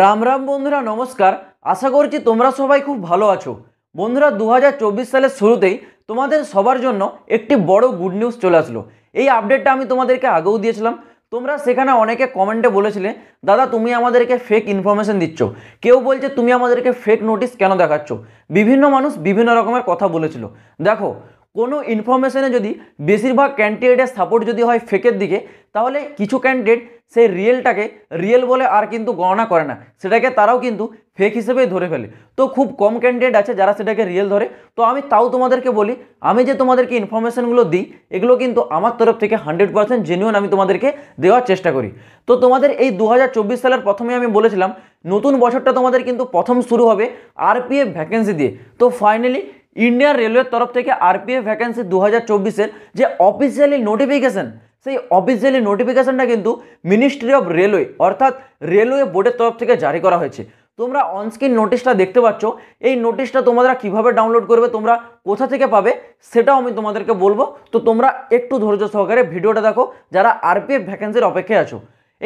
রাম রাম বন্ধুরা নমস্কার আশা করছি তোমরা সবাই খুব ভালো আছো বন্ধুরা দু সালের শুরুতেই তোমাদের সবার জন্য একটি বড় গুড নিউজ চলে আসলো এই আপডেটটা আমি তোমাদেরকে আগেও দিয়েছিলাম তোমরা সেখানে অনেকে কমেন্টে বলেছিলে দাদা তুমি আমাদেরকে ফেক ইনফরমেশন দিচ্ছ কেউ বলছে তুমি আমাদেরকে ফেক নোটিশ কেন দেখাচ্ছ বিভিন্ন মানুষ বিভিন্ন রকমের কথা বলেছিল দেখো কোনো ইনফরমেশনে যদি বেশিরভাগ ক্যান্ডিডেটের সাপোর্ট যদি হয় ফেকের দিকে তাহলে কিছু ক্যান্ডিডেট সেই রিয়েলটাকে রিয়েল বলে আর কিন্তু গণনা করে না সেটাকে তারাও কিন্তু ফেক হিসেবেই ধরে ফেলে তো খুব কম ক্যান্ডিডেট আছে যারা সেটাকে রিয়েল ধরে তো আমি তাও তোমাদেরকে বলি আমি যে তোমাদেরকে ইনফরমেশানগুলো দিই এগুলো কিন্তু আমার তরফ থেকে হান্ড্রেড পার্সেন্ট জেনুয়ন আমি তোমাদেরকে দেওয়ার চেষ্টা করি তো তোমাদের এই দু সালের প্রথমে আমি বলেছিলাম নতুন বছরটা তোমাদের কিন্তু প্রথম শুরু হবে আরপিএফ ভ্যাকেন্সি দিয়ে তো ফাইনালি ইন্ডিয়ান রেলওয়ের তরফ থেকে আরপিএফ ভ্যাকেন্সি দু হাজার যে অফিসিয়ালি নোটিফিকেশান সেই অফিসিয়ালি নোটিফিকেশানটা কিন্তু মিনিস্ট্রি অফ রেলওয়ে অর্থাৎ রেলওয়ে বোর্ডের তরফ থেকে জারি করা হয়েছে তোমরা অনস্ক্রিন নোটিশটা দেখতে পাচ্ছ এই নোটিশটা তোমরা কিভাবে ডাউনলোড করবে তোমরা কোথা থেকে পাবে সেটাও আমি তোমাদেরকে বলবো তো তোমরা একটু ধৈর্য সহকারে ভিডিওটা দেখো যারা আরপিএফ ভ্যাকেন্সির অপেক্ষায় আছো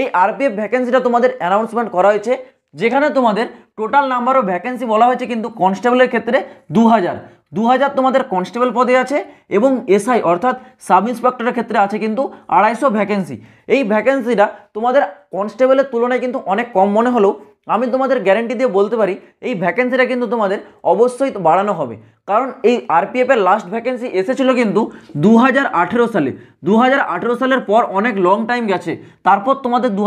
এই আরপিএফ ভ্যাকেন্সিটা তোমাদের অ্যানাউন্সমেন্ট করা হয়েছে যেখানে তোমাদের টোটাল নাম্বার অফ ভ্যাকেন্সি বলা হয়েছে কিন্তু কনস্টেবলের ক্ষেত্রে দু হাজার দু হাজার তোমাদের কনস্টেবল পদে আছে এবং এসআই অর্থাৎ সাব ইন্সপেক্টরের ক্ষেত্রে আছে কিন্তু আড়াইশো ভ্যাকেন্সি এই ভ্যাকেন্সিটা তোমাদের কনস্টেবলের তুলনায় কিন্তু অনেক কম মনে হলেও আমি তোমাদের গ্যারেন্টি দিয়ে বলতে পারি এই ভ্যাকেন্সিটা কিন্তু তোমাদের অবশ্যই বাড়ানো হবে কারণ এই আরপিএফের লাস্ট ভ্যাকেন্সি এসেছিলো কিন্তু দু হাজার সালে দু হাজার সালের পর অনেক লং টাইম গেছে তারপর তোমাদের দু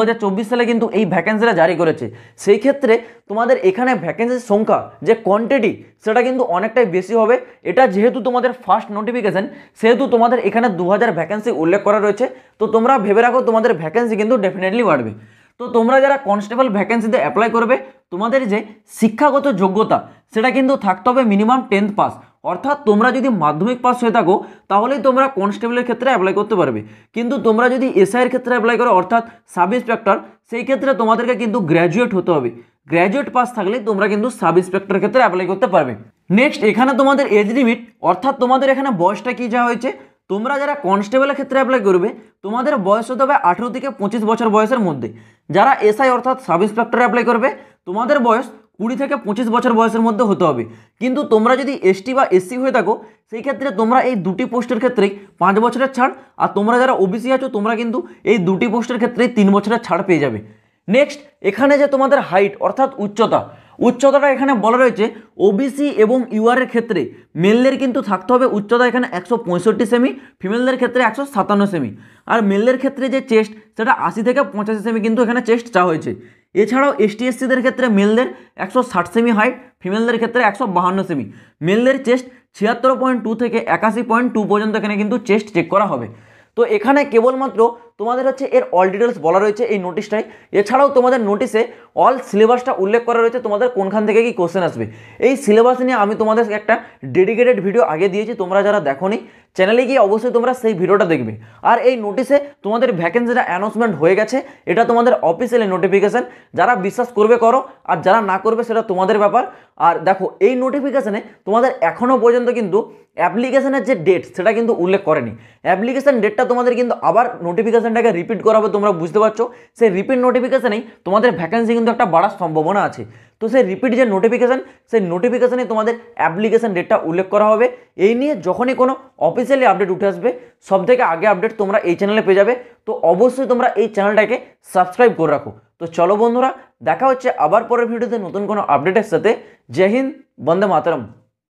সালে কিন্তু এই ভ্যাকেন্সিটা জারি করেছে সেই ক্ষেত্রে তোমাদের এখানে ভ্যাকেন্সির সংখ্যা যে কোয়ান্টিটি সেটা কিন্তু অনেকটাই বেশি হবে এটা যেহেতু তোমাদের ফার্স্ট নোটিফিকেশান সেহেতু তোমাদের এখানে দু ভ্যাকেন্সি উল্লেখ করা রয়েছে তো তোমরা ভেবে রাখো তোমাদের ভ্যাকেন্সি কিন্তু ডেফিনেটলি বাড়বে তো তোমরা যারা কনস্টেবল ভ্যাকেন্সিতে অ্যাপ্লাই করবে তোমাদের যে শিক্ষাগত যোগ্যতা সেটা কিন্তু থাকতে হবে মিনিমাম টেন্থ পাস অর্থাৎ তোমরা যদি মাধ্যমিক পাস হয়ে থাকো তাহলেই তোমরা কনস্টেবলের ক্ষেত্রে অ্যাপ্লাই করতে পারবে কিন্তু তোমরা যদি এসআইয়ের ক্ষেত্রে অ্যাপ্লাই করো অর্থাৎ সাব ইন্সপেক্টর সেই ক্ষেত্রে তোমাদেরকে কিন্তু গ্র্যাজুয়েট হতে হবে গ্র্যাজুয়েট পাস থাকলে তোমরা কিন্তু সাব ইন্সপেক্টরের ক্ষেত্রে অ্যাপ্লাই করতে পারবে নেক্সট এখানে তোমাদের এজ লিমিট অর্থাৎ তোমাদের এখানে বয়সটা কী যা হয়েছে তোমরা যারা কনস্টেবলের ক্ষেত্রে অ্যাপ্লাই করবে তোমাদের বয়স হতে হবে আঠেরো থেকে পঁচিশ বছর বয়সের মধ্যে যারা এসআই অর্থাৎ সাব ইন্সপেক্টরে অ্যাপ্লাই করবে তোমাদের বয়স কুড়ি থেকে পঁচিশ বছর বয়সের মধ্যে হতে হবে কিন্তু তোমরা যদি এসটি বা এসসি হয়ে থাকো সেই ক্ষেত্রে তোমরা এই দুটি পোস্টের ক্ষেত্রে পাঁচ বছরের ছাড় আর তোমরা যারা ওবিসি আছো তোমরা কিন্তু এই দুটি পোস্টের ক্ষেত্রে তিন বছরের ছাড় পেয়ে যাবে নেক্সট এখানে যে তোমাদের হাইট অর্থাৎ উচ্চতা উচ্চতাটা এখানে বলা রয়েছে ওবিসি এবং ইউআরের ক্ষেত্রে মেলদের কিন্তু থাকতে হবে উচ্চতা এখানে একশো পঁয়ষট্টি সেমি ফিমেলদের ক্ষেত্রে একশো সাতান্ন সেমি আর মেলদের ক্ষেত্রে যে চেস্ট সেটা আশি থেকে পঁচাশি সেমি কিন্তু এখানে চেস্ট চা হয়েছে এছাড়াও এসটি এসসিদের ক্ষেত্রে মেলদের একশো ষাট সেমি হাইট ফিমেলদের ক্ষেত্রে একশো বাহান্ন সেমি মেলদের চেস্ট ছিয়াত্তর পয়েন্ট টু থেকে একাশি পয়েন্ট টু পর্যন্ত এখানে কিন্তু চেস্ট চেক করা হবে তো এখানে কেবলমাত্র তোমাদের হচ্ছে এর অল ডিটেলস বলা রয়েছে এই নোটিশটাই এছাড়াও তোমাদের নোটিশে অল সিলেবাসটা উল্লেখ করা রয়েছে তোমাদের কোনখান থেকে কি কোশ্চেন আসবে এই সিলেবাস নিয়ে আমি তোমাদের একটা ডেডিকেটেড ভিডিও আগে দিয়েছি তোমরা যারা দেখো চ্যানেলে গিয়ে অবশ্যই তোমরা সেই ভিডিওটা দেখবে আর এই নোটিশে তোমাদের ভ্যাকেন্সিটা অ্যানাউন্সমেন্ট হয়ে গেছে এটা তোমাদের অফিসিয়ালি নোটিফিকেশান যারা বিশ্বাস করবে করো আর যারা না করবে সেটা তোমাদের ব্যাপার আর দেখো এই নোটিফিকেশানে তোমাদের এখনও পর্যন্ত কিন্তু অ্যাপ্লিকেশানের যে ডেট সেটা কিন্তু উল্লেখ করেনি অ্যাপ্লিকেশান ডেটটা তোমাদের কিন্তু আবার নোটিফিকেশানটাকে রিপিট করাবে তোমরা বুঝতে পারছো সেই রিপিট নোটিফিকেশানেই তোমাদের ভ্যাকেন্সি কিন্তু একটা বাড়ার সম্ভাবনা আছে তোসে রিপিট যে নোটিফিকেশন সে নোটিফিকেশনে তোমাদের অ্যাপ্লিকেশন ডেটা উল্লেখ করা হবে এই নিয়ে যখনই কোনো অফিশিয়ালি আপডেট উটা আসবে সবথেকে আগে আপডেট তোমরা এই চ্যানেলে পেয়ে যাবে তো অবশ্যই তোমরা এই চ্যানেলটাকে সাবস্ক্রাইব করে রাখো তো চলো বন্ধুরা দেখা হচ্ছে আবার পরের ভিডিওতে নতুন কোন আপডেটের সাথে জয় হিন্দ वंदे मातरम